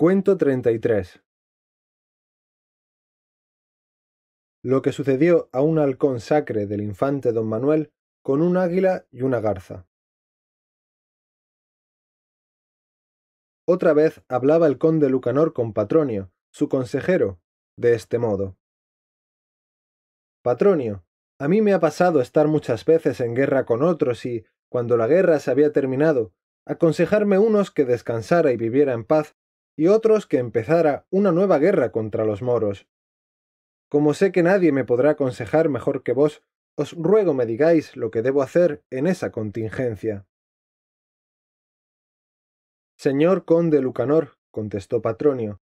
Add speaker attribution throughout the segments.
Speaker 1: Cuento 33 Lo que sucedió a un halcón sacre del infante don Manuel con un águila y una garza. Otra vez hablaba el conde Lucanor con Patronio, su consejero, de este modo. Patronio, a mí me ha pasado estar muchas veces en guerra con otros y, cuando la guerra se había terminado, aconsejarme unos que descansara y viviera en paz y otros que empezara una nueva guerra contra los moros. Como sé que nadie me podrá aconsejar mejor que vos, os ruego me digáis lo que debo hacer en esa contingencia. Señor conde Lucanor, contestó Patronio,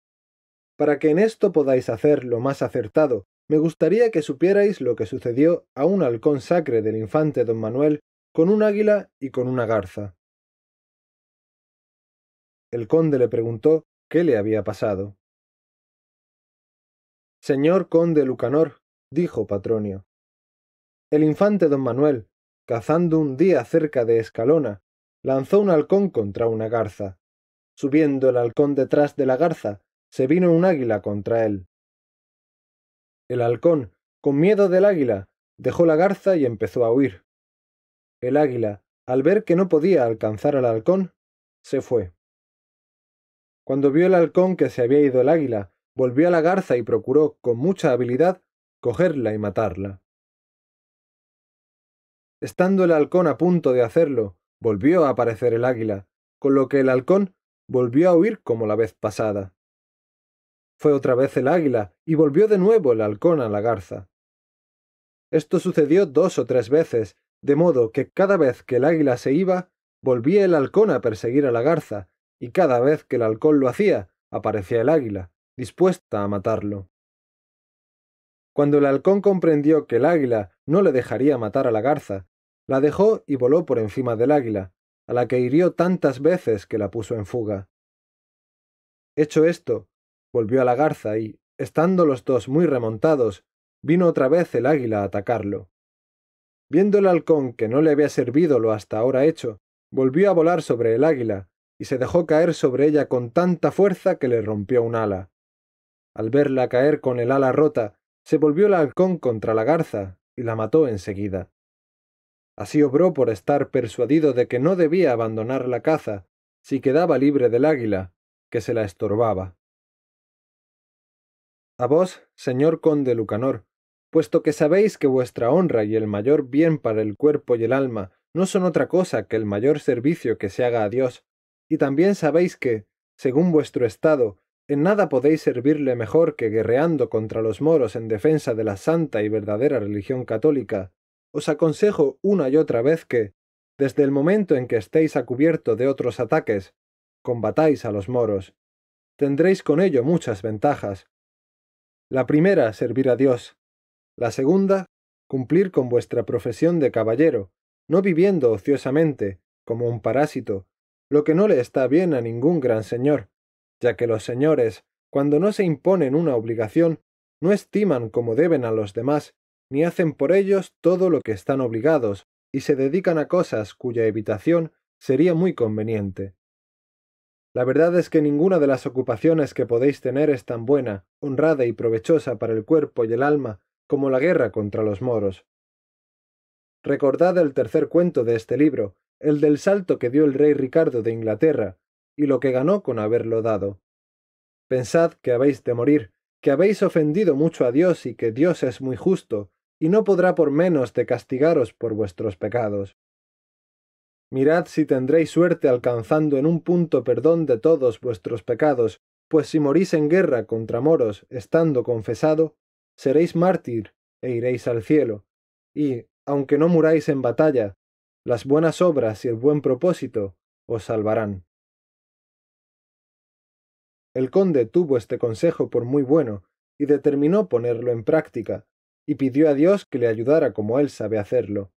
Speaker 1: para que en esto podáis hacer lo más acertado, me gustaría que supierais lo que sucedió a un halcón sacre del infante don Manuel con un águila y con una garza. El conde le preguntó ¿Qué le había pasado? Señor conde Lucanor, dijo Patronio. El infante don Manuel, cazando un día cerca de Escalona, lanzó un halcón contra una garza. Subiendo el halcón detrás de la garza, se vino un águila contra él. El halcón, con miedo del águila, dejó la garza y empezó a huir. El águila, al ver que no podía alcanzar al halcón, se fue. Cuando vio el halcón que se había ido el águila, volvió a la garza y procuró, con mucha habilidad, cogerla y matarla. Estando el halcón a punto de hacerlo, volvió a aparecer el águila, con lo que el halcón volvió a huir como la vez pasada. Fue otra vez el águila y volvió de nuevo el halcón a la garza. Esto sucedió dos o tres veces, de modo que cada vez que el águila se iba, volvía el halcón a perseguir a la garza, y cada vez que el halcón lo hacía, aparecía el águila, dispuesta a matarlo. Cuando el halcón comprendió que el águila no le dejaría matar a la garza, la dejó y voló por encima del águila, a la que hirió tantas veces que la puso en fuga. Hecho esto, volvió a la garza y, estando los dos muy remontados, vino otra vez el águila a atacarlo. Viendo el halcón que no le había servido lo hasta ahora hecho, volvió a volar sobre el águila, y se dejó caer sobre ella con tanta fuerza que le rompió un ala. Al verla caer con el ala rota, se volvió el halcón contra la garza y la mató enseguida. Así obró por estar persuadido de que no debía abandonar la caza si quedaba libre del águila, que se la estorbaba. A vos, señor conde Lucanor, puesto que sabéis que vuestra honra y el mayor bien para el cuerpo y el alma no son otra cosa que el mayor servicio que se haga a Dios, y también sabéis que, según vuestro estado, en nada podéis servirle mejor que guerreando contra los moros en defensa de la santa y verdadera religión católica, os aconsejo una y otra vez que, desde el momento en que estéis a cubierto de otros ataques, combatáis a los moros. Tendréis con ello muchas ventajas. La primera, servir a Dios. La segunda, cumplir con vuestra profesión de caballero, no viviendo ociosamente, como un parásito, lo que no le está bien a ningún gran señor, ya que los señores, cuando no se imponen una obligación, no estiman como deben a los demás, ni hacen por ellos todo lo que están obligados, y se dedican a cosas cuya evitación sería muy conveniente. La verdad es que ninguna de las ocupaciones que podéis tener es tan buena, honrada y provechosa para el cuerpo y el alma como la guerra contra los moros. Recordad el tercer cuento de este libro, el del salto que dio el rey Ricardo de Inglaterra, y lo que ganó con haberlo dado. Pensad que habéis de morir, que habéis ofendido mucho a Dios y que Dios es muy justo, y no podrá por menos de castigaros por vuestros pecados. Mirad si tendréis suerte alcanzando en un punto perdón de todos vuestros pecados, pues si morís en guerra contra moros, estando confesado, seréis mártir e iréis al cielo, y, aunque no muráis en batalla, las buenas obras y el buen propósito os salvarán. El conde tuvo este consejo por muy bueno, y determinó ponerlo en práctica, y pidió a Dios que le ayudara como él sabe hacerlo.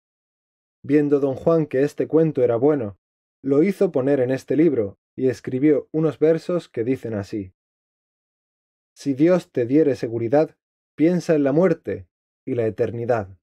Speaker 1: Viendo don Juan que este cuento era bueno, lo hizo poner en este libro, y escribió unos versos que dicen así. Si Dios te diere seguridad, piensa en la muerte y la eternidad.